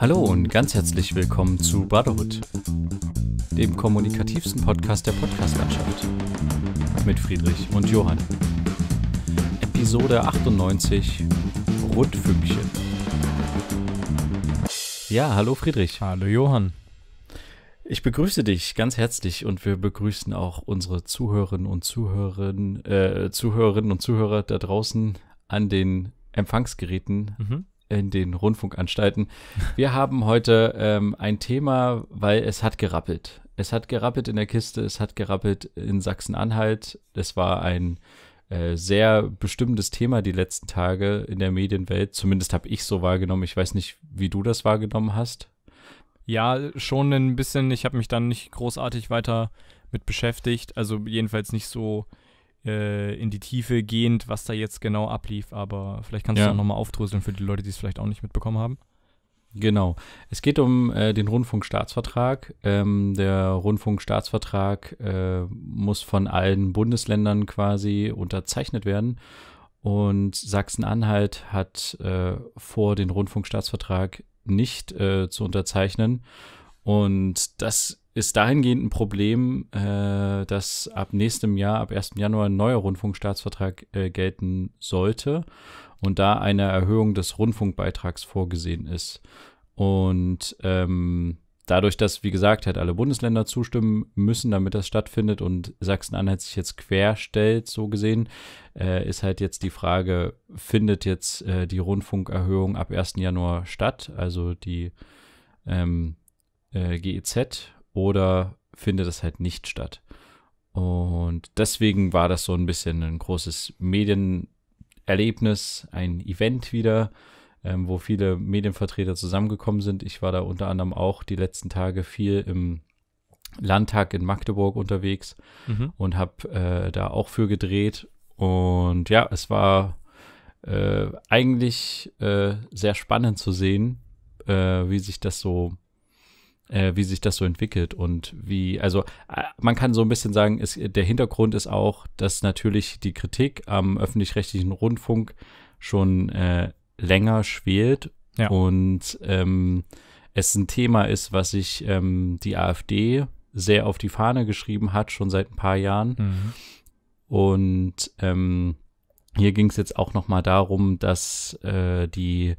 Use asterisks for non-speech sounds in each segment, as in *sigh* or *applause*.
Hallo und ganz herzlich willkommen zu Brotherhood, dem kommunikativsten Podcast der Podcastlandschaft mit Friedrich und Johann. Episode 98 Rundfünkchen. Ja, hallo Friedrich. Hallo Johann. Ich begrüße dich ganz herzlich und wir begrüßen auch unsere Zuhörerinnen und Zuhörerinnen, äh, Zuhörerinnen und Zuhörer da draußen an den Empfangsgeräten. Mhm in den Rundfunkanstalten. Wir haben heute ähm, ein Thema, weil es hat gerappelt. Es hat gerappelt in der Kiste, es hat gerappelt in Sachsen-Anhalt. Es war ein äh, sehr bestimmendes Thema die letzten Tage in der Medienwelt. Zumindest habe ich so wahrgenommen. Ich weiß nicht, wie du das wahrgenommen hast. Ja, schon ein bisschen. Ich habe mich dann nicht großartig weiter mit beschäftigt. Also jedenfalls nicht so äh, in die Tiefe gehend, was da jetzt genau ablief. Aber vielleicht kannst ja. du auch nochmal aufdröseln für die Leute, die es vielleicht auch nicht mitbekommen haben. Genau. Es geht um äh, den Rundfunkstaatsvertrag. Ähm, der Rundfunkstaatsvertrag äh, muss von allen Bundesländern quasi unterzeichnet werden. Und Sachsen-Anhalt hat äh, vor, den Rundfunkstaatsvertrag nicht äh, zu unterzeichnen. Und das ist dahingehend ein Problem, äh, dass ab nächstem Jahr, ab 1. Januar, ein neuer Rundfunkstaatsvertrag äh, gelten sollte und da eine Erhöhung des Rundfunkbeitrags vorgesehen ist. Und ähm, dadurch, dass, wie gesagt, halt alle Bundesländer zustimmen müssen, damit das stattfindet und Sachsen-Anhalt sich jetzt querstellt, so gesehen, äh, ist halt jetzt die Frage, findet jetzt äh, die Rundfunkerhöhung ab 1. Januar statt? Also die ähm, äh, GEZ oder findet das halt nicht statt. Und deswegen war das so ein bisschen ein großes Medienerlebnis, ein Event wieder, ähm, wo viele Medienvertreter zusammengekommen sind. Ich war da unter anderem auch die letzten Tage viel im Landtag in Magdeburg unterwegs mhm. und habe äh, da auch für gedreht. Und ja, es war äh, eigentlich äh, sehr spannend zu sehen, äh, wie sich das so äh, wie sich das so entwickelt und wie, also äh, man kann so ein bisschen sagen, ist, der Hintergrund ist auch, dass natürlich die Kritik am öffentlich-rechtlichen Rundfunk schon äh, länger schwelt ja. und ähm, es ein Thema ist, was sich ähm, die AfD sehr auf die Fahne geschrieben hat, schon seit ein paar Jahren. Mhm. Und ähm, hier ging es jetzt auch nochmal darum, dass äh, die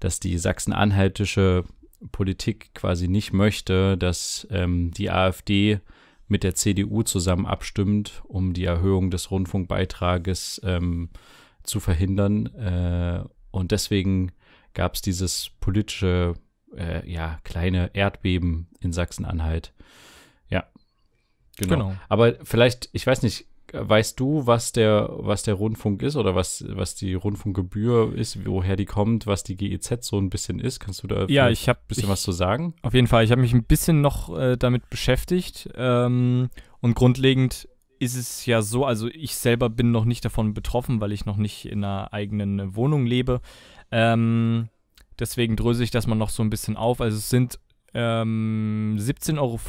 dass die sachsen-anhaltische Politik quasi nicht möchte, dass ähm, die AfD mit der CDU zusammen abstimmt, um die Erhöhung des Rundfunkbeitrages ähm, zu verhindern. Äh, und deswegen gab es dieses politische, äh, ja, kleine Erdbeben in Sachsen-Anhalt. Ja, genau. genau. Aber vielleicht, ich weiß nicht, Weißt du, was der, was der Rundfunk ist oder was, was die Rundfunkgebühr ist, woher die kommt, was die GEZ so ein bisschen ist? Kannst du da ja, ich hab, ein bisschen ich, was zu sagen? Auf jeden Fall. Ich habe mich ein bisschen noch äh, damit beschäftigt. Ähm, und grundlegend ist es ja so, also ich selber bin noch nicht davon betroffen, weil ich noch nicht in einer eigenen Wohnung lebe. Ähm, deswegen dröse ich das mal noch so ein bisschen auf. Also es sind ähm, 17,50 Euro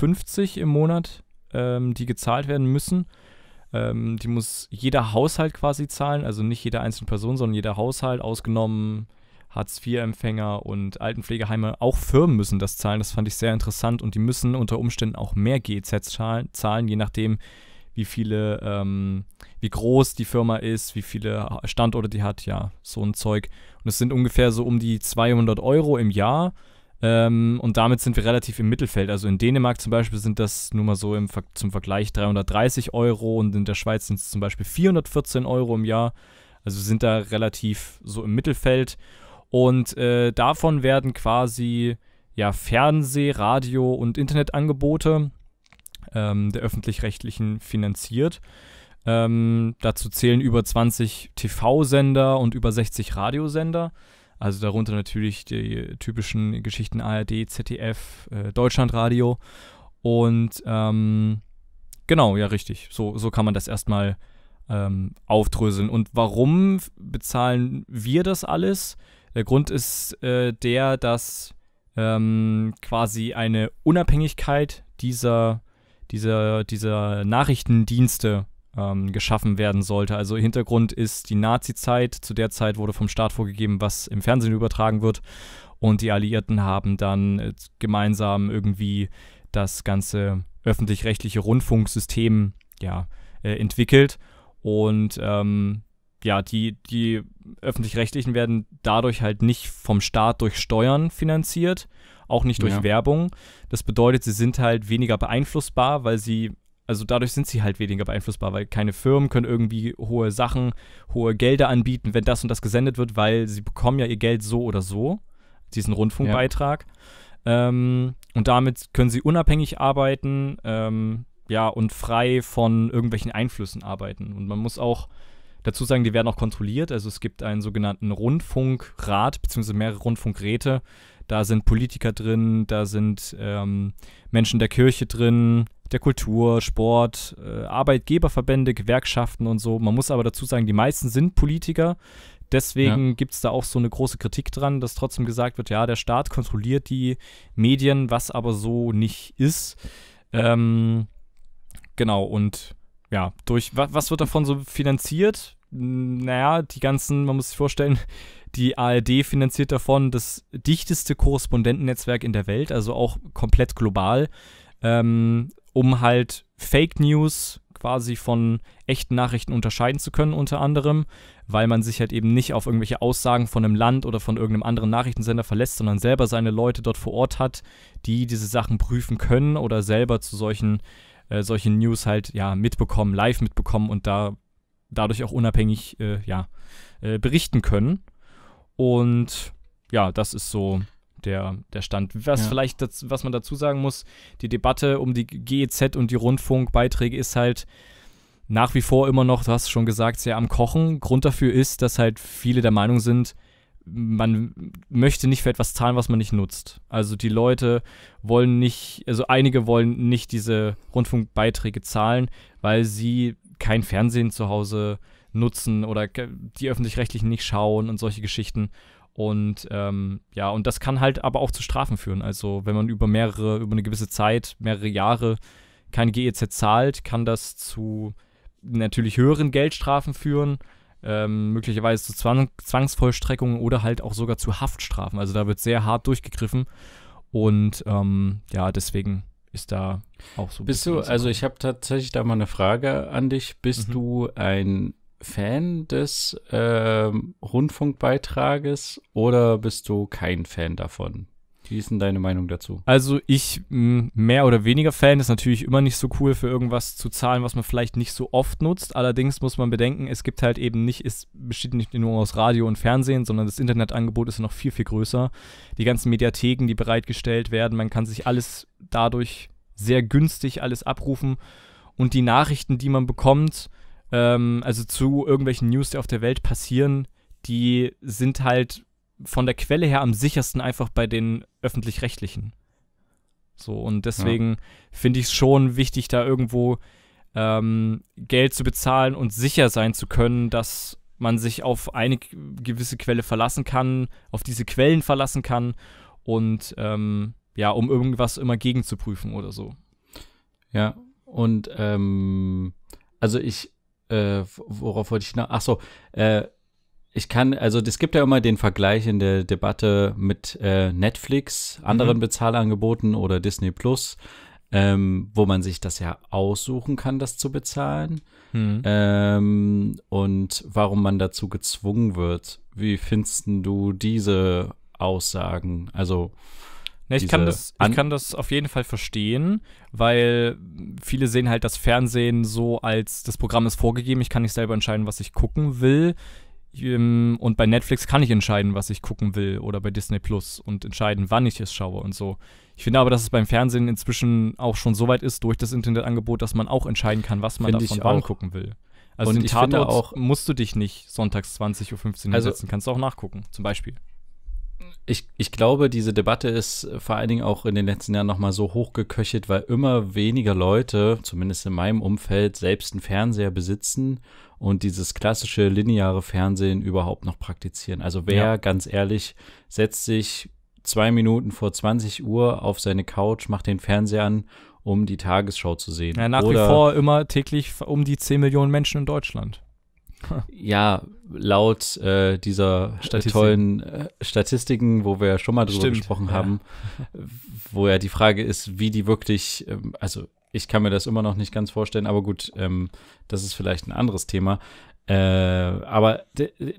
im Monat, ähm, die gezahlt werden müssen. Ähm, die muss jeder Haushalt quasi zahlen, also nicht jede einzelne Person, sondern jeder Haushalt, ausgenommen Hartz-IV-Empfänger und Altenpflegeheime. Auch Firmen müssen das zahlen, das fand ich sehr interessant und die müssen unter Umständen auch mehr GEZ zahlen, zahlen je nachdem, wie viele, ähm, wie groß die Firma ist, wie viele Standorte die hat, ja, so ein Zeug. Und es sind ungefähr so um die 200 Euro im Jahr ähm, und damit sind wir relativ im Mittelfeld. Also in Dänemark zum Beispiel sind das nur mal so im Ver zum Vergleich 330 Euro und in der Schweiz sind es zum Beispiel 414 Euro im Jahr. Also sind da relativ so im Mittelfeld. Und äh, davon werden quasi ja, Fernseh-, Radio- und Internetangebote ähm, der öffentlich-rechtlichen finanziert. Ähm, dazu zählen über 20 TV-Sender und über 60 Radiosender. Also darunter natürlich die typischen Geschichten ARD, ZDF, äh, Deutschlandradio. Und ähm, genau, ja, richtig. So, so kann man das erstmal ähm, aufdröseln. Und warum bezahlen wir das alles? Der Grund ist äh, der, dass ähm, quasi eine Unabhängigkeit dieser, dieser, dieser Nachrichtendienste ähm, geschaffen werden sollte. Also Hintergrund ist die Nazi-Zeit. Zu der Zeit wurde vom Staat vorgegeben, was im Fernsehen übertragen wird. Und die Alliierten haben dann äh, gemeinsam irgendwie das ganze öffentlich-rechtliche Rundfunksystem ja, äh, entwickelt. Und ähm, ja, die, die öffentlich-rechtlichen werden dadurch halt nicht vom Staat durch Steuern finanziert, auch nicht durch ja. Werbung. Das bedeutet, sie sind halt weniger beeinflussbar, weil sie also dadurch sind sie halt weniger beeinflussbar, weil keine Firmen können irgendwie hohe Sachen, hohe Gelder anbieten, wenn das und das gesendet wird, weil sie bekommen ja ihr Geld so oder so, diesen Rundfunkbeitrag. Ja. Ähm, und damit können sie unabhängig arbeiten, ähm, ja, und frei von irgendwelchen Einflüssen arbeiten. Und man muss auch dazu sagen, die werden auch kontrolliert. Also es gibt einen sogenannten Rundfunkrat, beziehungsweise mehrere Rundfunkräte. Da sind Politiker drin, da sind ähm, Menschen der Kirche drin, der Kultur, Sport, äh, Arbeitgeberverbände, Gewerkschaften und so. Man muss aber dazu sagen, die meisten sind Politiker. Deswegen ja. gibt es da auch so eine große Kritik dran, dass trotzdem gesagt wird, ja, der Staat kontrolliert die Medien, was aber so nicht ist. Ähm, genau, und ja, durch wa was wird davon so finanziert? Naja, die ganzen, man muss sich vorstellen, *laughs* die ARD finanziert davon das dichteste Korrespondentennetzwerk in der Welt, also auch komplett global. Ähm, um halt Fake News quasi von echten Nachrichten unterscheiden zu können, unter anderem, weil man sich halt eben nicht auf irgendwelche Aussagen von einem Land oder von irgendeinem anderen Nachrichtensender verlässt, sondern selber seine Leute dort vor Ort hat, die diese Sachen prüfen können oder selber zu solchen, äh, solchen News halt ja mitbekommen, live mitbekommen und da dadurch auch unabhängig äh, ja, äh, berichten können. Und ja, das ist so der, der Stand. Was ja. vielleicht, das, was man dazu sagen muss, die Debatte um die GEZ und die Rundfunkbeiträge ist halt nach wie vor immer noch, du hast schon gesagt, sehr am Kochen. Grund dafür ist, dass halt viele der Meinung sind, man möchte nicht für etwas zahlen, was man nicht nutzt. Also die Leute wollen nicht, also einige wollen nicht diese Rundfunkbeiträge zahlen, weil sie kein Fernsehen zu Hause nutzen oder die öffentlich-rechtlichen nicht schauen und solche Geschichten. Und ähm, ja, und das kann halt aber auch zu Strafen führen. Also wenn man über mehrere, über eine gewisse Zeit, mehrere Jahre kein GEZ zahlt, kann das zu natürlich höheren Geldstrafen führen, ähm, möglicherweise zu Zwang Zwangsvollstreckungen oder halt auch sogar zu Haftstrafen. Also da wird sehr hart durchgegriffen. Und ähm, ja, deswegen ist da auch so. Ein Bist du, also ich habe tatsächlich da mal eine Frage an dich. Bist mhm. du ein Fan des äh, Rundfunkbeitrages oder bist du kein Fan davon? Wie ist denn deine Meinung dazu? Also ich mehr oder weniger Fan ist natürlich immer nicht so cool für irgendwas zu zahlen, was man vielleicht nicht so oft nutzt. Allerdings muss man bedenken, es gibt halt eben nicht, es besteht nicht nur aus Radio und Fernsehen, sondern das Internetangebot ist noch viel viel größer. Die ganzen Mediatheken, die bereitgestellt werden, man kann sich alles dadurch sehr günstig alles abrufen und die Nachrichten, die man bekommt, ähm, also zu irgendwelchen News, die auf der Welt passieren, die sind halt von der Quelle her am sichersten einfach bei den öffentlich-rechtlichen. So, und deswegen ja. finde ich es schon wichtig, da irgendwo ähm, Geld zu bezahlen und sicher sein zu können, dass man sich auf eine gewisse Quelle verlassen kann, auf diese Quellen verlassen kann und ähm, ja, um irgendwas immer gegenzuprüfen oder so. Ja, und ähm, also ich äh, worauf wollte ich nach? Ach so, äh, ich kann, also es gibt ja immer den Vergleich in der Debatte mit äh, Netflix, anderen mhm. Bezahlangeboten oder Disney Plus, ähm, wo man sich das ja aussuchen kann, das zu bezahlen. Mhm. Ähm, und warum man dazu gezwungen wird. Wie findest du diese Aussagen? Also Ne, ich, kann das, ich kann das auf jeden Fall verstehen, weil viele sehen halt das Fernsehen so als, das Programm ist vorgegeben, ich kann nicht selber entscheiden, was ich gucken will. Ähm, und bei Netflix kann ich entscheiden, was ich gucken will oder bei Disney Plus und entscheiden, wann ich es schaue und so. Ich finde aber, dass es beim Fernsehen inzwischen auch schon so weit ist durch das Internetangebot, dass man auch entscheiden kann, was man Find davon wann gucken will. Also und den Tatort auch musst du dich nicht sonntags 20.15 Uhr also, hinsetzen, kannst du auch nachgucken, zum Beispiel ich, ich glaube, diese Debatte ist äh, vor allen Dingen auch in den letzten Jahren nochmal so hochgeköchelt, weil immer weniger Leute, zumindest in meinem Umfeld, selbst einen Fernseher besitzen und dieses klassische lineare Fernsehen überhaupt noch praktizieren. Also wer, ja. ganz ehrlich, setzt sich zwei Minuten vor 20 Uhr auf seine Couch, macht den Fernseher an, um die Tagesschau zu sehen. Ja, nach Oder wie vor immer täglich um die 10 Millionen Menschen in Deutschland. Ja, laut äh, dieser Statistik. tollen äh, Statistiken, wo wir ja schon mal drüber Stimmt, gesprochen ja. haben, wo ja die Frage ist, wie die wirklich, ähm, also ich kann mir das immer noch nicht ganz vorstellen, aber gut, ähm, das ist vielleicht ein anderes Thema. Äh, aber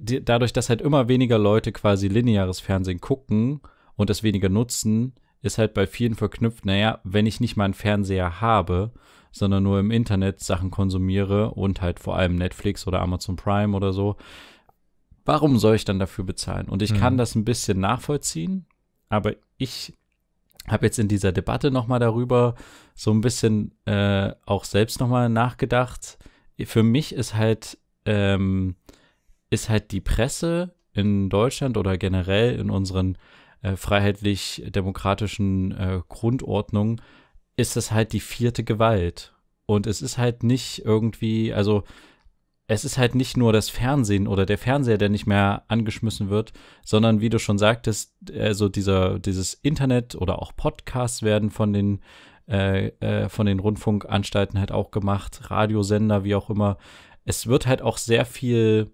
dadurch, dass halt immer weniger Leute quasi lineares Fernsehen gucken und das weniger nutzen, ist halt bei vielen verknüpft, naja, wenn ich nicht mal einen Fernseher habe, sondern nur im Internet Sachen konsumiere und halt vor allem Netflix oder Amazon Prime oder so, warum soll ich dann dafür bezahlen? Und ich mhm. kann das ein bisschen nachvollziehen, aber ich habe jetzt in dieser Debatte nochmal darüber so ein bisschen äh, auch selbst nochmal nachgedacht. Für mich ist halt, ähm, ist halt die Presse in Deutschland oder generell in unseren äh, freiheitlich-demokratischen äh, Grundordnungen ist es halt die vierte Gewalt. Und es ist halt nicht irgendwie, also es ist halt nicht nur das Fernsehen oder der Fernseher, der nicht mehr angeschmissen wird, sondern wie du schon sagtest, also dieser, dieses Internet oder auch Podcasts werden von den äh, äh, von den Rundfunkanstalten halt auch gemacht, Radiosender, wie auch immer. Es wird halt auch sehr viel,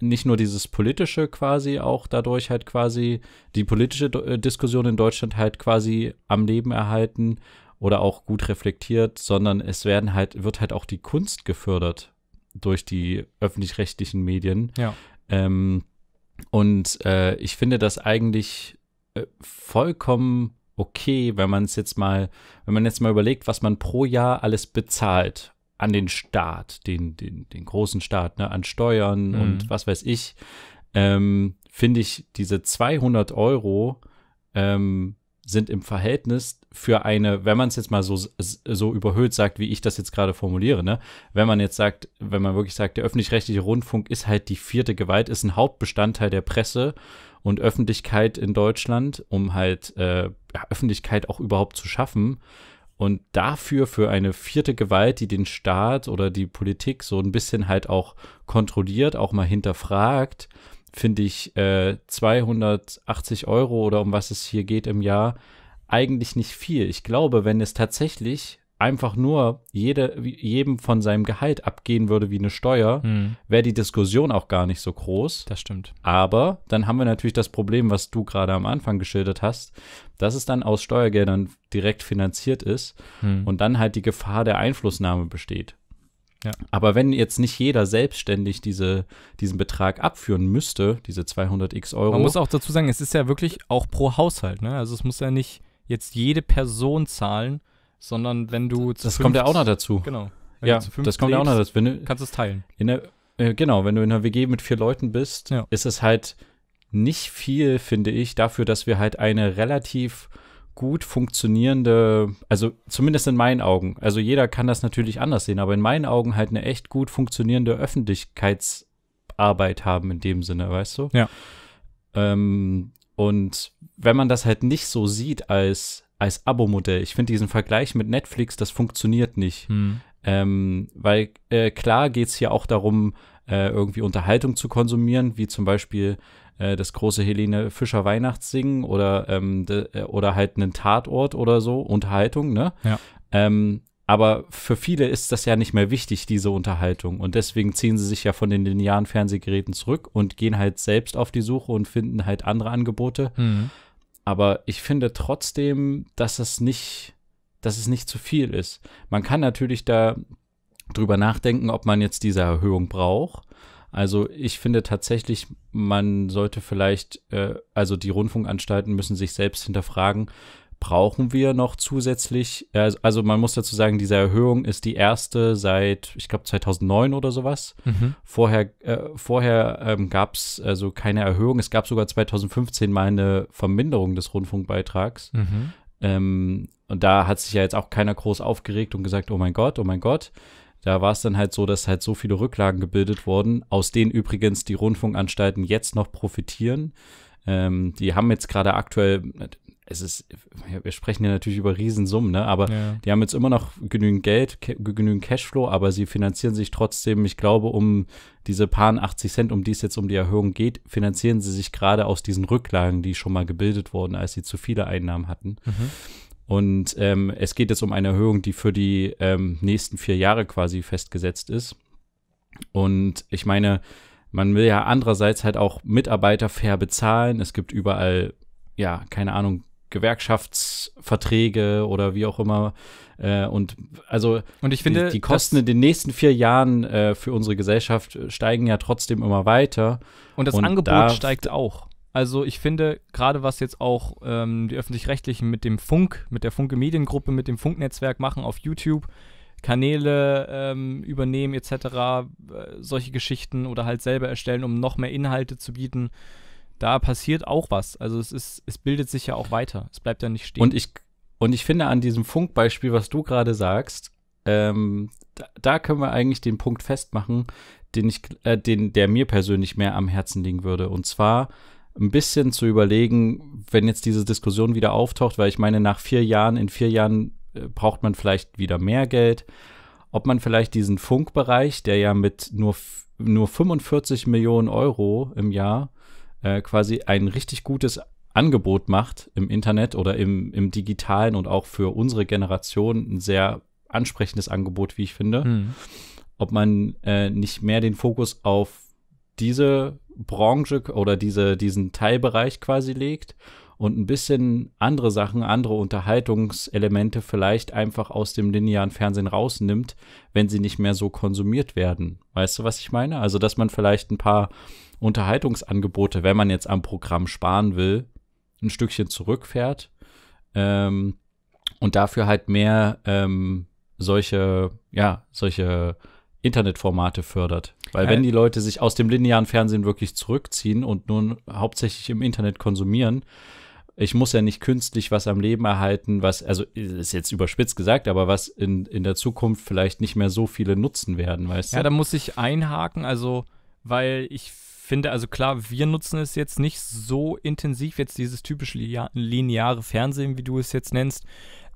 nicht nur dieses politische quasi, auch dadurch halt quasi die politische Diskussion in Deutschland halt quasi am Leben erhalten, oder auch gut reflektiert, sondern es werden halt, wird halt auch die Kunst gefördert durch die öffentlich-rechtlichen Medien. Ja. Ähm, und äh, ich finde das eigentlich äh, vollkommen okay, wenn man es jetzt mal, wenn man jetzt mal überlegt, was man pro Jahr alles bezahlt an den Staat, den, den, den großen Staat, ne, an Steuern mhm. und was weiß ich, ähm, finde ich diese 200 Euro ähm, sind im Verhältnis für eine, wenn man es jetzt mal so, so überhöht sagt, wie ich das jetzt gerade formuliere, ne? wenn man jetzt sagt, wenn man wirklich sagt, der öffentlich-rechtliche Rundfunk ist halt die vierte Gewalt, ist ein Hauptbestandteil der Presse und Öffentlichkeit in Deutschland, um halt äh, ja, Öffentlichkeit auch überhaupt zu schaffen. Und dafür für eine vierte Gewalt, die den Staat oder die Politik so ein bisschen halt auch kontrolliert, auch mal hinterfragt, finde ich äh, 280 Euro oder um was es hier geht im Jahr eigentlich nicht viel. Ich glaube, wenn es tatsächlich einfach nur jede, jedem von seinem Gehalt abgehen würde wie eine Steuer, hm. wäre die Diskussion auch gar nicht so groß. Das stimmt. Aber dann haben wir natürlich das Problem, was du gerade am Anfang geschildert hast, dass es dann aus Steuergeldern direkt finanziert ist hm. und dann halt die Gefahr der Einflussnahme besteht. Ja. Aber wenn jetzt nicht jeder selbstständig diese, diesen Betrag abführen müsste, diese 200 x Euro. Man muss auch dazu sagen, es ist ja wirklich auch pro Haushalt. Ne? Also es muss ja nicht jetzt jede Person zahlen, sondern wenn du Das kommt ja auch noch dazu. Genau. Wenn ja, das kommt ja auch noch dazu. Du, kannst du es teilen. Der, äh, genau, wenn du in einer WG mit vier Leuten bist, ja. ist es halt nicht viel, finde ich, dafür, dass wir halt eine relativ gut funktionierende, also zumindest in meinen Augen, also jeder kann das natürlich anders sehen, aber in meinen Augen halt eine echt gut funktionierende Öffentlichkeitsarbeit haben in dem Sinne, weißt du? Ja. Ähm, und wenn man das halt nicht so sieht als, als Abo-Modell, ich finde diesen Vergleich mit Netflix, das funktioniert nicht. Hm. Ähm, weil äh, klar geht es hier auch darum, äh, irgendwie Unterhaltung zu konsumieren, wie zum Beispiel äh, das große Helene Fischer Weihnachtssingen oder, ähm, äh, oder halt einen Tatort oder so, Unterhaltung, ne? Ja. Ähm, aber für viele ist das ja nicht mehr wichtig, diese Unterhaltung. Und deswegen ziehen sie sich ja von den linearen Fernsehgeräten zurück und gehen halt selbst auf die Suche und finden halt andere Angebote. Mhm. Aber ich finde trotzdem, dass es nicht, dass es nicht zu viel ist. Man kann natürlich da drüber nachdenken, ob man jetzt diese Erhöhung braucht. Also ich finde tatsächlich, man sollte vielleicht, äh, also die Rundfunkanstalten müssen sich selbst hinterfragen, brauchen wir noch zusätzlich, also, also man muss dazu sagen, diese Erhöhung ist die erste seit, ich glaube, 2009 oder sowas. Mhm. Vorher, äh, vorher ähm, gab es also keine Erhöhung. Es gab sogar 2015 mal eine Verminderung des Rundfunkbeitrags. Mhm. Ähm, und da hat sich ja jetzt auch keiner groß aufgeregt und gesagt, oh mein Gott, oh mein Gott. Da war es dann halt so, dass halt so viele Rücklagen gebildet wurden, aus denen übrigens die Rundfunkanstalten jetzt noch profitieren. Ähm, die haben jetzt gerade aktuell, es ist, wir sprechen ja natürlich über Riesensummen, ne? aber ja. die haben jetzt immer noch genügend Geld, genügend Cashflow, aber sie finanzieren sich trotzdem, ich glaube, um diese paar 80 Cent, um die es jetzt um die Erhöhung geht, finanzieren sie sich gerade aus diesen Rücklagen, die schon mal gebildet wurden, als sie zu viele Einnahmen hatten. Mhm. Und ähm, es geht jetzt um eine Erhöhung, die für die ähm, nächsten vier Jahre quasi festgesetzt ist. Und ich meine, man will ja andererseits halt auch Mitarbeiter fair bezahlen. Es gibt überall, ja, keine Ahnung, Gewerkschaftsverträge oder wie auch immer. Äh, und also und ich finde, die, die Kosten in den nächsten vier Jahren äh, für unsere Gesellschaft steigen ja trotzdem immer weiter. Und das und Angebot steigt auch. Also ich finde, gerade was jetzt auch ähm, die öffentlich-rechtlichen mit dem Funk, mit der Funke Mediengruppe, mit dem Funknetzwerk machen auf YouTube, Kanäle ähm, übernehmen etc., äh, solche Geschichten oder halt selber erstellen, um noch mehr Inhalte zu bieten. Da passiert auch was. Also es ist, es bildet sich ja auch weiter. Es bleibt ja nicht stehen. Und ich, und ich finde an diesem Funkbeispiel, was du gerade sagst, ähm, da, da, können wir eigentlich den Punkt festmachen, den ich, äh, den, der mir persönlich mehr am Herzen liegen würde. Und zwar, ein bisschen zu überlegen, wenn jetzt diese Diskussion wieder auftaucht, weil ich meine, nach vier Jahren, in vier Jahren äh, braucht man vielleicht wieder mehr Geld, ob man vielleicht diesen Funkbereich, der ja mit nur, nur 45 Millionen Euro im Jahr äh, quasi ein richtig gutes Angebot macht im Internet oder im, im digitalen und auch für unsere Generation ein sehr ansprechendes Angebot, wie ich finde, mhm. ob man äh, nicht mehr den Fokus auf diese Branche oder diese, diesen Teilbereich quasi legt und ein bisschen andere Sachen, andere Unterhaltungselemente vielleicht einfach aus dem linearen Fernsehen rausnimmt, wenn sie nicht mehr so konsumiert werden. Weißt du, was ich meine? Also, dass man vielleicht ein paar Unterhaltungsangebote, wenn man jetzt am Programm sparen will, ein Stückchen zurückfährt ähm, und dafür halt mehr ähm, solche, ja, solche Internetformate fördert. Weil äh, wenn die Leute sich aus dem linearen Fernsehen wirklich zurückziehen und nun hauptsächlich im Internet konsumieren, ich muss ja nicht künstlich was am Leben erhalten, was, also ist jetzt überspitzt gesagt, aber was in, in der Zukunft vielleicht nicht mehr so viele nutzen werden, weißt ja, du? Ja, da muss ich einhaken, also weil ich finde, also klar, wir nutzen es jetzt nicht so intensiv, jetzt dieses typisch lineare Fernsehen, wie du es jetzt nennst.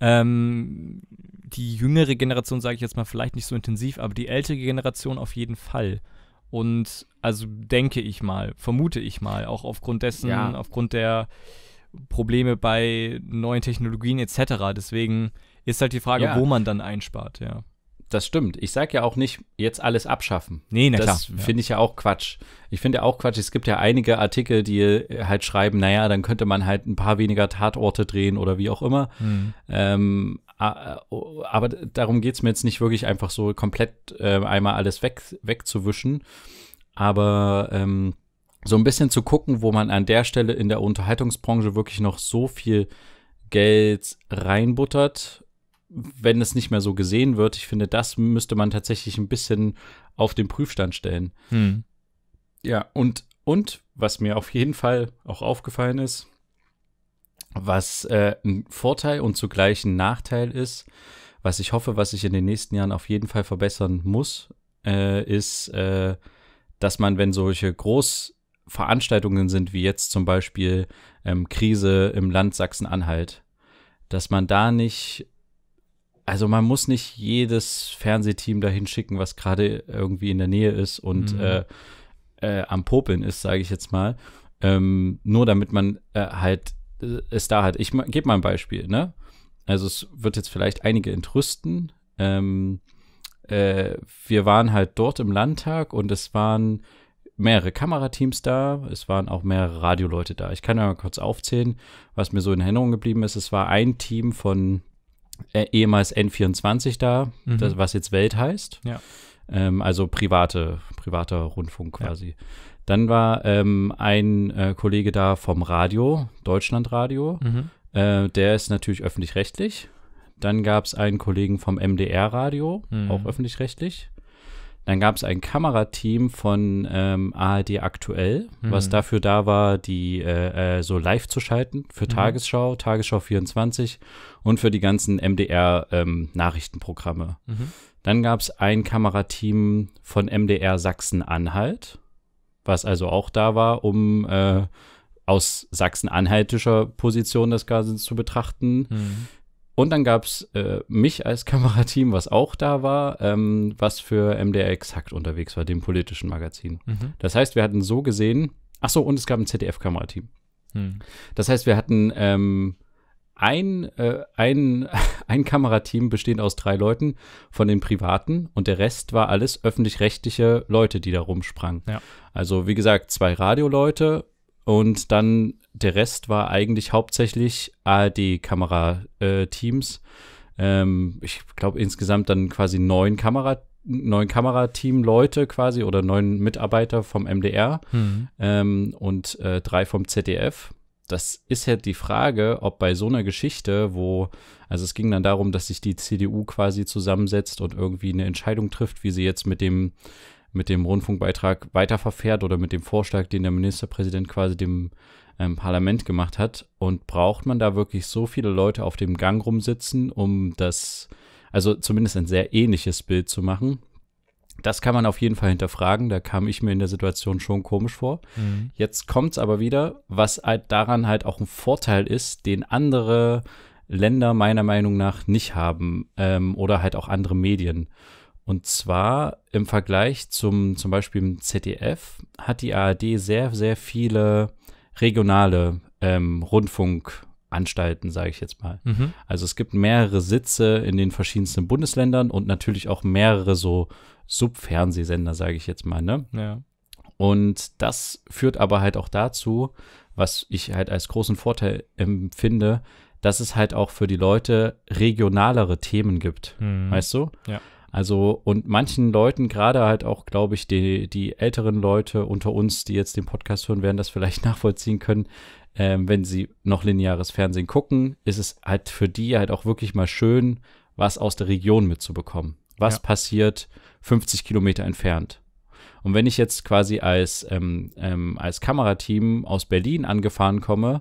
Ähm, die jüngere Generation, sage ich jetzt mal, vielleicht nicht so intensiv, aber die ältere Generation auf jeden Fall. Und also denke ich mal, vermute ich mal, auch aufgrund dessen, ja. aufgrund der Probleme bei neuen Technologien etc. Deswegen ist halt die Frage, ja. wo man dann einspart, ja das stimmt. Ich sage ja auch nicht, jetzt alles abschaffen. Nee, na Das finde ich ja auch Quatsch. Ich finde ja auch Quatsch, es gibt ja einige Artikel, die äh, halt schreiben, naja, dann könnte man halt ein paar weniger Tatorte drehen oder wie auch immer. Mhm. Ähm, aber darum geht es mir jetzt nicht wirklich einfach so komplett äh, einmal alles weg, wegzuwischen. Aber ähm, so ein bisschen zu gucken, wo man an der Stelle in der Unterhaltungsbranche wirklich noch so viel Geld reinbuttert wenn es nicht mehr so gesehen wird, ich finde, das müsste man tatsächlich ein bisschen auf den Prüfstand stellen. Hm. Ja, und, und was mir auf jeden Fall auch aufgefallen ist, was äh, ein Vorteil und zugleich ein Nachteil ist, was ich hoffe, was ich in den nächsten Jahren auf jeden Fall verbessern muss, äh, ist, äh, dass man, wenn solche Großveranstaltungen sind, wie jetzt zum Beispiel ähm, Krise im Land Sachsen-Anhalt, dass man da nicht also man muss nicht jedes Fernsehteam dahin schicken, was gerade irgendwie in der Nähe ist und mhm. äh, äh, am Popeln ist, sage ich jetzt mal. Ähm, nur damit man äh, halt äh, es da hat. Ich gebe mal ein Beispiel, ne? Also es wird jetzt vielleicht einige entrüsten. Ähm, äh, wir waren halt dort im Landtag und es waren mehrere Kamerateams da, es waren auch mehrere Radioleute da. Ich kann ja mal kurz aufzählen, was mir so in Erinnerung geblieben ist. Es war ein Team von äh, ehemals N24 da, mhm. das, was jetzt Welt heißt. Ja. Ähm, also private, privater Rundfunk quasi. Ja. Dann war ähm, ein äh, Kollege da vom Radio, Deutschlandradio. Mhm. Äh, der ist natürlich öffentlich-rechtlich. Dann gab es einen Kollegen vom MDR-Radio, mhm. auch öffentlich-rechtlich. Dann gab es ein Kamerateam von ähm, ARD aktuell, mhm. was dafür da war, die äh, äh, so live zu schalten für mhm. Tagesschau, Tagesschau 24 und für die ganzen MDR-Nachrichtenprogramme. Ähm, mhm. Dann gab es ein Kamerateam von MDR Sachsen-Anhalt, was also auch da war, um äh, aus sachsen-anhaltischer Position das Ganze zu betrachten. Mhm. Und dann gab es äh, mich als *laughs* Kamerateam, was auch da war, ähm, was für MDR exakt unterwegs war, dem politischen Magazin. Mhm. Das heißt, wir hatten so gesehen, ach so, und es gab ein ZDF-Kamerateam. Mhm. Das heißt, wir hatten ähm, ein, äh, ein, *laughs* ein Kamerateam bestehend aus drei Leuten von den Privaten und der Rest war alles öffentlich-rechtliche Leute, die da rumsprangen. Ja. Also wie gesagt, zwei Radioleute und dann der Rest war eigentlich hauptsächlich ARD-Kamerateams. Äh, ähm, ich glaube insgesamt dann quasi neun Kamerateams neuen Kamerateam-Leute quasi oder neun Mitarbeiter vom MDR mhm. ähm, und äh, drei vom ZDF. Das ist ja die Frage, ob bei so einer Geschichte, wo, also es ging dann darum, dass sich die CDU quasi zusammensetzt und irgendwie eine Entscheidung trifft, wie sie jetzt mit dem mit dem Rundfunkbeitrag weiterverfährt oder mit dem Vorschlag, den der Ministerpräsident quasi dem ähm, Parlament gemacht hat. Und braucht man da wirklich so viele Leute auf dem Gang rumsitzen, um das, also zumindest ein sehr ähnliches Bild zu machen? Das kann man auf jeden Fall hinterfragen. Da kam ich mir in der Situation schon komisch vor. Mhm. Jetzt kommt es aber wieder, was halt daran halt auch ein Vorteil ist, den andere Länder meiner Meinung nach nicht haben ähm, oder halt auch andere Medien. Und zwar im Vergleich zum zum Beispiel im ZDF hat die ARD sehr, sehr viele regionale ähm, Rundfunkanstalten, sage ich jetzt mal. Mhm. Also es gibt mehrere Sitze in den verschiedensten Bundesländern und natürlich auch mehrere so Subfernsehsender, sage ich jetzt mal. Ne? Ja. Und das führt aber halt auch dazu, was ich halt als großen Vorteil empfinde, dass es halt auch für die Leute regionalere Themen gibt. Mhm. Weißt du? Ja. Also, und manchen Leuten, gerade halt auch, glaube ich, die, die älteren Leute unter uns, die jetzt den Podcast hören, werden das vielleicht *laughs* nachvollziehen können. Ähm, wenn sie noch lineares Fernsehen gucken, ist es halt für die halt auch wirklich mal schön, was aus der Region mitzubekommen. Was ja. passiert 50 Kilometer entfernt? Und wenn ich jetzt quasi als, ähm, ähm, als Kamerateam aus Berlin angefahren komme,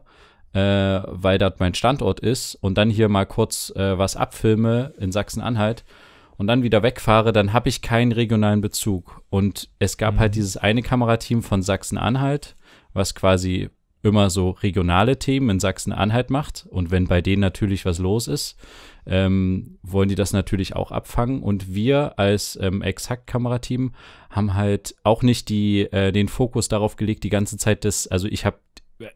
äh, weil das mein Standort ist und dann hier mal kurz äh, was abfilme in Sachsen-Anhalt, und dann wieder wegfahre, dann habe ich keinen regionalen Bezug. Und es gab halt mhm. halt dieses eine Kamerateam von Sachsen-Anhalt, was quasi immer so regionale Themen in Sachsen-Anhalt macht. Und wenn bei denen natürlich was los ist, ähm, wollen die das natürlich auch abfangen. Und wir als ähm, Exakt-Kamerateam haben halt auch nicht die, äh, den Fokus darauf gelegt, die ganze Zeit das, also ich habe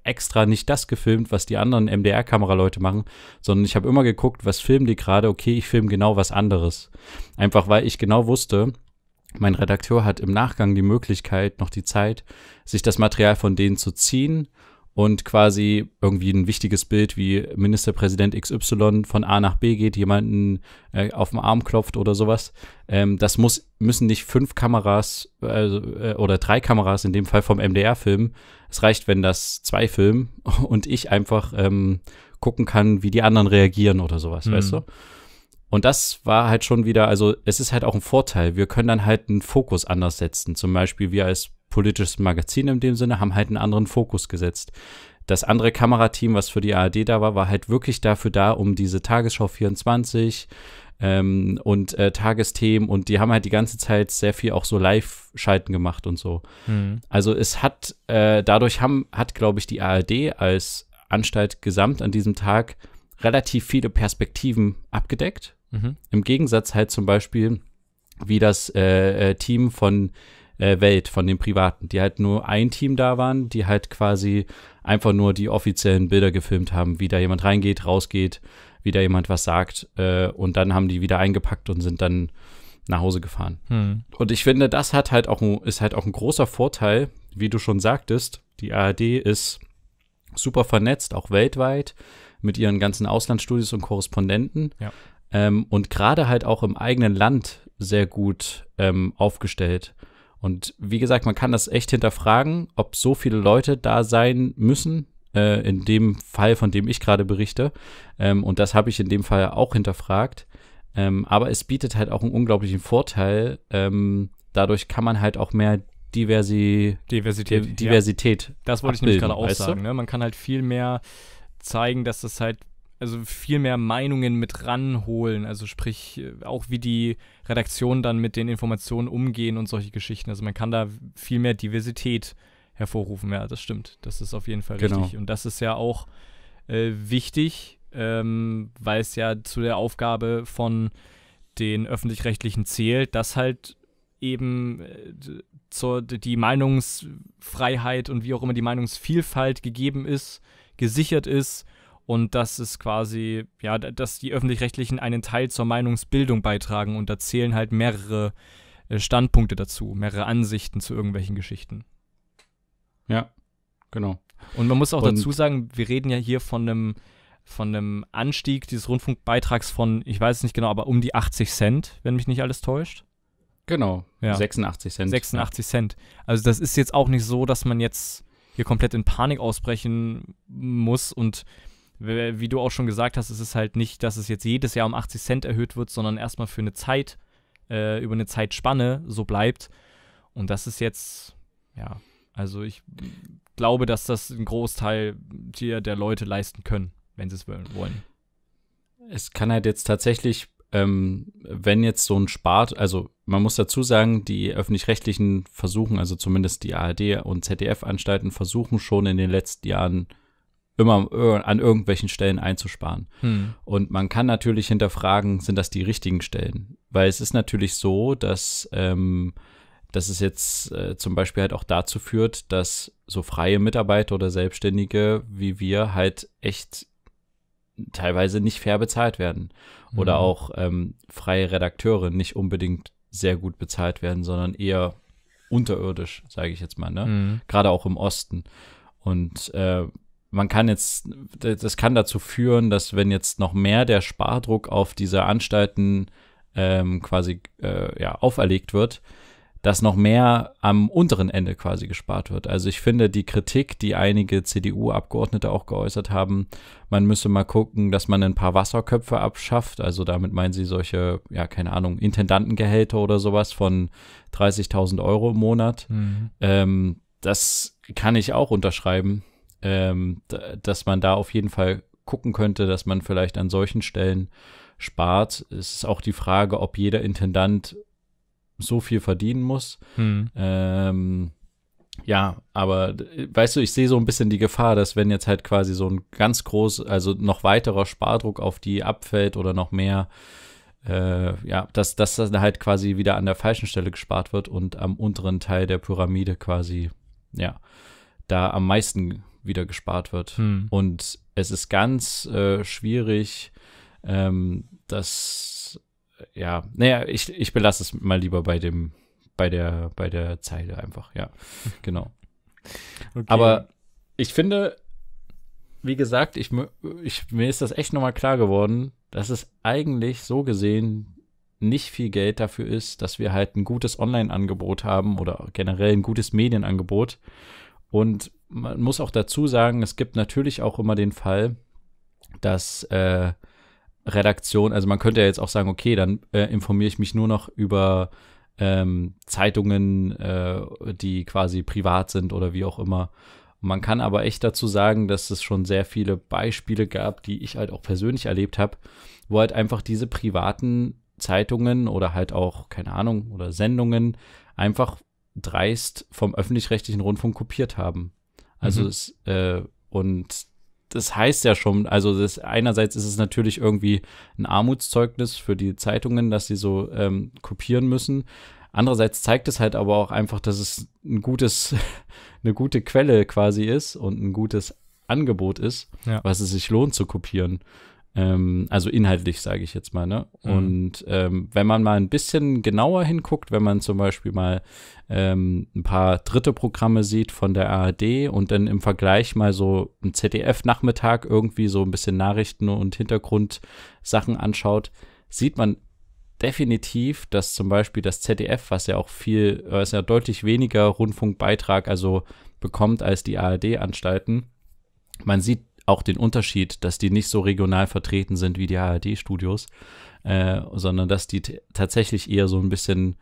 extra nicht das gefilmt, was die anderen MDR-Kameraleute machen, sondern ich habe immer geguckt, was filmen die gerade. Okay, ich filme genau was anderes. Einfach weil ich genau wusste, mein Redakteur hat im Nachgang die Möglichkeit, noch die Zeit, sich das Material von denen zu ziehen und quasi irgendwie ein wichtiges Bild wie Ministerpräsident XY von A nach B geht, jemanden äh, auf den Arm klopft oder sowas. Ähm, das muss, müssen nicht fünf Kameras also, äh, oder drei Kameras in dem Fall vom MDR filmen. Es reicht, wenn das zwei filmen *laughs* und ich einfach ähm, gucken kann, wie die anderen reagieren oder sowas, mhm. weißt du? Und das war halt schon wieder, also es ist halt auch ein Vorteil. Wir können dann halt einen Fokus anders setzen. Zum Beispiel wir als politisches Magazin in dem Sinne, haben halt einen anderen Fokus gesetzt. Das andere Kamerateam, was für die ARD da war, war halt wirklich dafür da, um diese Tagesschau 24 ähm, und äh, Tagesthemen und die haben halt die ganze Zeit sehr viel auch so Live-Schalten gemacht und so. Mhm. Also es hat, äh, dadurch haben, hat, glaube ich, die ARD als Anstalt gesamt an diesem Tag relativ viele Perspektiven abgedeckt. Mhm. Im Gegensatz halt zum Beispiel, wie das äh, äh Team von äh, Welt, von den Privaten, die halt nur ein Team da waren, die halt quasi einfach nur die offiziellen Bilder gefilmt haben, wie da jemand reingeht, rausgeht, wie da jemand was sagt. Äh, und dann haben die wieder eingepackt und sind dann nach Hause gefahren. Hm. Und ich finde, das hat halt auch ein, ist halt auch ein großer Vorteil, wie du schon sagtest. Die ARD ist super vernetzt, auch weltweit, mit ihren ganzen Auslandsstudios und Korrespondenten. Ja. Ähm, und gerade halt auch im eigenen Land sehr gut ähm, aufgestellt. Und wie gesagt, man kann das echt hinterfragen, ob so viele Leute da sein müssen, äh, in dem Fall, von dem ich gerade berichte. Ähm, und das habe ich in dem Fall auch hinterfragt. Ähm, aber es bietet halt auch einen unglaublichen Vorteil. Ähm, dadurch kann man halt auch mehr Diversi Diversität. Diversität. Ja. Das wollte ich nämlich gerade auch sagen. Ne? Man kann halt viel mehr zeigen, dass das halt also viel mehr Meinungen mit ranholen. Also sprich, äh, auch wie die Redaktionen dann mit den Informationen umgehen und solche Geschichten. Also man kann da viel mehr Diversität hervorrufen. Ja, das stimmt. Das ist auf jeden Fall genau. richtig. Und das ist ja auch äh, wichtig, ähm, weil es ja zu der Aufgabe von den öffentlich-rechtlichen zählt, dass halt eben äh, zur, die Meinungsfreiheit und wie auch immer die Meinungsvielfalt gegeben ist, gesichert ist und dass es quasi, ja, dass die öffentlich-rechtlichen einen Teil zur Meinungsbildung beitragen und da zählen halt mehrere äh, Standpunkte dazu, mehrere Ansichten zu irgendwelchen Geschichten. Ja, genau. Und man muss auch und dazu sagen, wir reden ja hier von einem von einem Anstieg dieses Rundfunkbeitrags von, ich weiß es nicht genau, aber um die 80 Cent, wenn mich nicht alles täuscht. Genau, ja. 86 Cent. 86 Cent. Also das ist jetzt auch nicht so, dass man jetzt hier komplett in Panik ausbrechen muss und wie du auch schon gesagt hast, es ist halt nicht, dass es jetzt jedes Jahr um 80 Cent erhöht wird, sondern erstmal für eine Zeit, äh, über eine Zeitspanne so bleibt. Und das ist jetzt, ja, also ich glaube, dass das ein Großteil der, der Leute leisten können, wenn sie es wollen. Es kann halt jetzt tatsächlich, ähm, wenn jetzt so ein Spart, also man muss dazu sagen, die öffentlich-rechtlichen versuchen, also zumindest die ARD und ZDF-Anstalten versuchen schon in den letzten Jahren immer äh, an irgendwelchen Stellen einzusparen. Hm. Und man kann natürlich hinterfragen, sind das die richtigen Stellen? Weil es ist natürlich so, dass, ähm, dass es jetzt äh, zum Beispiel halt auch dazu führt, dass so freie Mitarbeiter oder Selbstständige wie wir halt echt teilweise nicht fair bezahlt werden. Mhm. Oder auch ähm, freie Redakteure nicht unbedingt sehr gut bezahlt werden, sondern eher unterirdisch, sage ich jetzt mal, ne? Mhm. Gerade auch im Osten. Und äh, man kann jetzt, das kann dazu führen, dass wenn jetzt noch mehr der Spardruck auf diese Anstalten ähm, quasi äh, ja, auferlegt wird, dass noch mehr am unteren Ende quasi gespart wird. Also ich finde die Kritik, die einige CDU-Abgeordnete auch geäußert haben, man müsse mal gucken, dass man ein paar Wasserköpfe abschafft. Also damit meinen sie solche, ja, keine Ahnung, Intendantengehälter oder sowas von 30.000 Euro im Monat. Mhm. Ähm, das kann ich auch unterschreiben ähm, dass man da auf jeden Fall gucken könnte, dass man vielleicht an solchen Stellen spart. Es ist auch die Frage, ob jeder Intendant so viel verdienen muss. Hm. Ähm, ja, aber weißt du, ich sehe so ein bisschen die Gefahr, dass wenn jetzt halt quasi so ein ganz groß, also noch weiterer Spardruck auf die abfällt oder noch mehr, äh, ja, dass, dass das halt quasi wieder an der falschen Stelle gespart wird und am unteren Teil der Pyramide quasi, ja, da am meisten wieder gespart wird. Hm. Und es ist ganz äh, schwierig, ähm, dass ja, naja, ich, ich belasse es mal lieber bei dem, bei der, bei der Zeile einfach, ja. *laughs* Genau. Okay. Aber ich finde, wie gesagt, ich, ich, mir ist das echt nochmal klar geworden, dass es eigentlich so gesehen nicht viel Geld dafür ist, dass wir halt ein gutes Online-Angebot haben oder generell ein gutes Medienangebot und man muss auch dazu sagen, es gibt natürlich auch immer den Fall, dass äh, Redaktion, also man könnte ja jetzt auch sagen, okay, dann äh, informiere ich mich nur noch über ähm, Zeitungen, äh, die quasi privat sind oder wie auch immer. Man kann aber echt dazu sagen, dass es schon sehr viele Beispiele gab, die ich halt auch persönlich erlebt habe, wo halt einfach diese privaten Zeitungen oder halt auch, keine Ahnung, oder Sendungen einfach dreist vom öffentlich-rechtlichen Rundfunk kopiert haben. Also mhm. es, äh, und das heißt ja schon, also das, einerseits ist es natürlich irgendwie ein Armutszeugnis für die Zeitungen, dass sie so ähm, kopieren müssen. Andererseits zeigt es halt aber auch einfach, dass es ein gutes, *laughs* eine gute Quelle quasi ist und ein gutes Angebot ist, ja. was es sich lohnt zu kopieren. Ähm, also inhaltlich sage ich jetzt mal. Ne? Mhm. Und ähm, wenn man mal ein bisschen genauer hinguckt, wenn man zum Beispiel mal ähm, ein paar dritte Programme sieht von der ARD und dann im Vergleich mal so einen ZDF-Nachmittag irgendwie so ein bisschen Nachrichten und Hintergrundsachen anschaut, sieht man definitiv, dass zum Beispiel das ZDF, was ja auch viel, was ja deutlich weniger Rundfunkbeitrag also bekommt als die ARD-Anstalten, man sieht auch den Unterschied, dass die nicht so regional vertreten sind wie die ARD-Studios, äh, sondern dass die tatsächlich eher so ein bisschen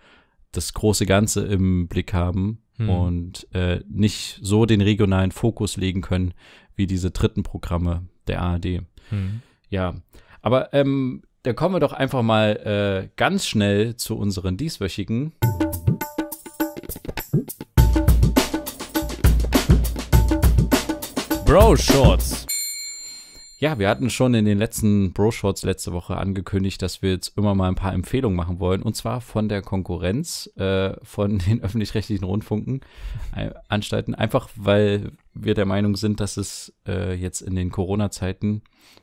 das große Ganze im Blick haben hm. und äh, nicht so den regionalen Fokus legen können wie diese dritten Programme der ARD. Hm. Ja, aber ähm, dann kommen wir doch einfach mal äh, ganz schnell zu unseren dieswöchigen. Bro Shorts. Ja, wir hatten schon in den letzten Bro-Shorts letzte Woche angekündigt, dass wir jetzt immer mal ein paar Empfehlungen machen wollen. Und zwar von der Konkurrenz äh, von *laughs* den öffentlich-rechtlichen Rundfunkenanstalten. Äh, Einfach weil wir der Meinung sind, dass es äh, jetzt in den Corona-Zeiten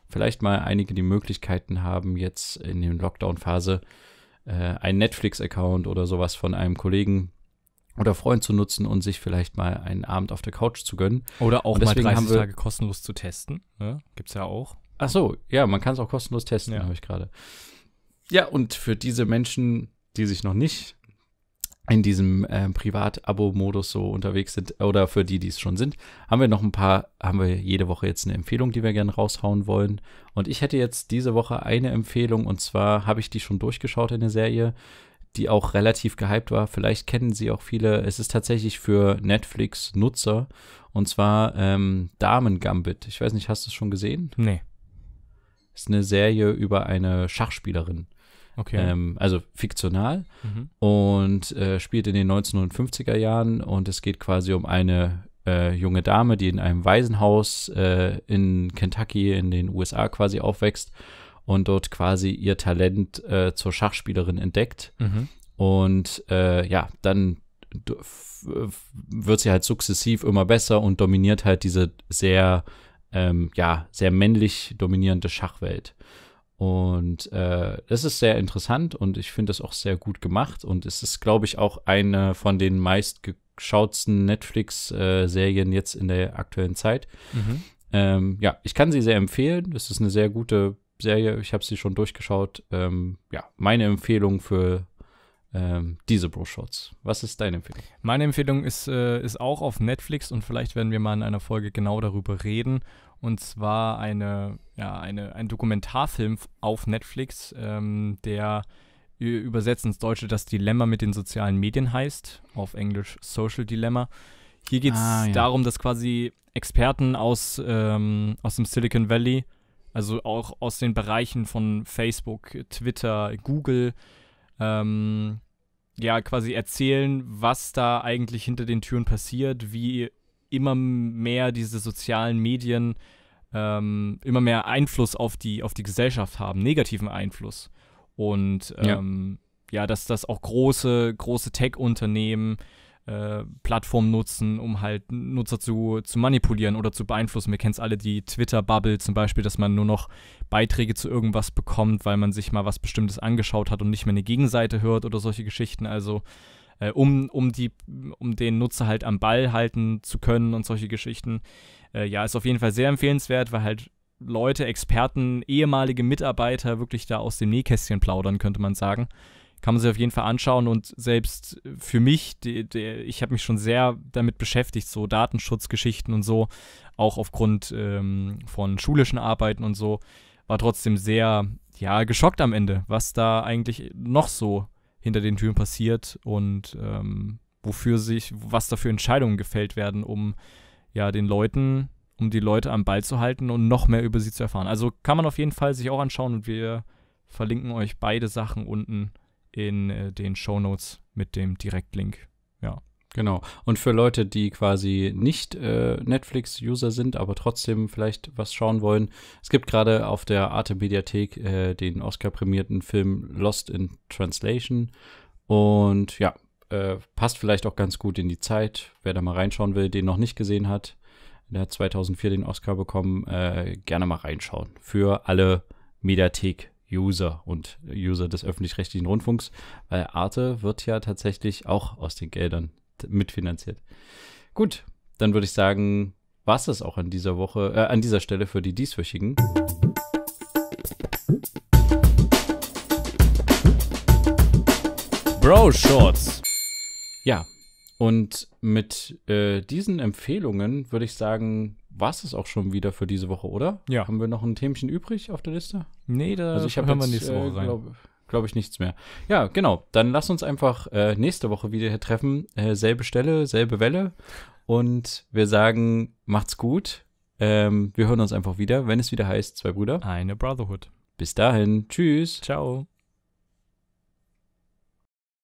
vielleicht mal einige die Möglichkeiten haben, jetzt in den Lockdown-Phase äh, einen Netflix-Account oder sowas von einem Kollegen oder Freund zu nutzen und sich vielleicht mal einen Abend auf der Couch zu gönnen. Oder auch mal 30 wir, Tage kostenlos zu testen. Ne? Gibt es ja auch. Ach so, ja, man kann es auch kostenlos testen, ja. habe ich gerade. Ja, und für diese Menschen, die sich noch nicht in diesem äh, Privat-Abo-Modus so unterwegs sind oder für die, die es schon sind, haben wir noch ein paar, haben wir jede Woche jetzt eine Empfehlung, die wir gerne raushauen wollen. Und ich hätte jetzt diese Woche eine Empfehlung und zwar habe ich die schon durchgeschaut in der Serie die auch relativ gehypt war. Vielleicht kennen sie auch viele. Es ist tatsächlich für Netflix-Nutzer und zwar ähm, Damen Gambit. Ich weiß nicht, hast du es schon gesehen? Nee. Ist eine Serie über eine Schachspielerin. Okay. Ähm, also fiktional mhm. und äh, spielt in den 1950er Jahren und es geht quasi um eine äh, junge Dame, die in einem Waisenhaus äh, in Kentucky in den USA quasi aufwächst und dort quasi ihr Talent äh, zur Schachspielerin entdeckt. Mhm. Und äh, ja, dann wird sie halt sukzessiv immer besser und dominiert halt diese sehr, ähm, ja, sehr männlich dominierende Schachwelt. Und äh, das ist sehr interessant und ich finde das auch sehr gut gemacht. Und es ist, glaube ich, auch eine von den meistgeschautsten Netflix-Serien äh, jetzt in der aktuellen Zeit. Mhm. Ähm, ja, ich kann sie sehr empfehlen. Das ist eine sehr gute Serie. Ich habe sie schon durchgeschaut. Ähm, ja, meine Empfehlung für ähm, diese Bro-Shots. Was ist deine Empfehlung? Meine Empfehlung ist, äh, ist auch auf Netflix und vielleicht werden wir mal in einer Folge genau darüber reden. Und zwar eine, ja, eine, ein Dokumentarfilm auf Netflix, ähm, der übersetzt ins Deutsche das Dilemma mit den sozialen Medien heißt, auf Englisch Social Dilemma. Hier geht es ah, ja. darum, dass quasi Experten aus, ähm, aus dem Silicon Valley also auch aus den Bereichen von Facebook, Twitter, Google. Ähm, ja, quasi erzählen, was da eigentlich hinter den Türen passiert, wie immer mehr diese sozialen Medien ähm, immer mehr Einfluss auf die, auf die Gesellschaft haben, negativen Einfluss. Und ähm, ja. ja. dass das auch große, große Tech-Unternehmen äh, Plattformen nutzen, um halt Nutzer zu, zu manipulieren oder zu beeinflussen. Wir kennen es alle, die Twitter-Bubble zum Beispiel, dass man nur noch Beiträge zu irgendwas bekommt, weil man sich mal was Bestimmtes angeschaut hat und nicht mehr eine Gegenseite hört oder solche Geschichten. Also äh, um, um, die, um den Nutzer halt am Ball halten zu können und solche Geschichten. Äh, ja, ist auf jeden Fall sehr empfehlenswert, weil halt Leute, Experten, ehemalige Mitarbeiter wirklich da aus dem Nähkästchen plaudern, könnte man sagen kann man sich auf jeden Fall anschauen und selbst für mich, die, die, ich habe mich schon sehr damit beschäftigt, so Datenschutzgeschichten und so, auch aufgrund ähm, von schulischen Arbeiten und so, war trotzdem sehr, ja, geschockt am Ende, was da eigentlich noch so hinter den Türen passiert und ähm, wofür sich, was da für Entscheidungen gefällt werden, um ja den Leuten, um die Leute am Ball zu halten und noch mehr über sie zu erfahren. Also kann man auf jeden Fall sich auch anschauen und wir verlinken euch beide Sachen unten in äh, den Show Notes mit dem Direktlink. Ja. Genau. Und für Leute, die quasi nicht äh, Netflix-User sind, aber trotzdem vielleicht was schauen wollen, es gibt gerade auf der Arte Mediathek äh, den Oscar-prämierten Film Lost in Translation. Und ja, äh, passt vielleicht auch ganz gut in die Zeit. Wer da mal reinschauen will, den noch nicht gesehen hat, der hat 2004 den Oscar bekommen, äh, gerne mal reinschauen. Für alle Mediathek. User und User des öffentlich-rechtlichen Rundfunks, weil Arte wird ja tatsächlich auch aus den Geldern mitfinanziert. Gut, dann würde ich sagen, war es das auch an dieser Woche, äh, an dieser Stelle für die dieswöchigen. Bro Shorts. Ja, und mit äh, diesen Empfehlungen würde ich sagen, war es das auch schon wieder für diese Woche, oder? Ja. Haben wir noch ein Themchen übrig auf der Liste? Nee, da also ich hören wir nächste Woche äh, rein. Glaube glaub ich nichts mehr. Ja, genau. Dann lass uns einfach äh, nächste Woche wieder hier treffen. Äh, selbe Stelle, selbe Welle. Und wir sagen, macht's gut. Ähm, wir hören uns einfach wieder, wenn es wieder heißt, zwei Brüder. Eine Brotherhood. Bis dahin. Tschüss. Ciao.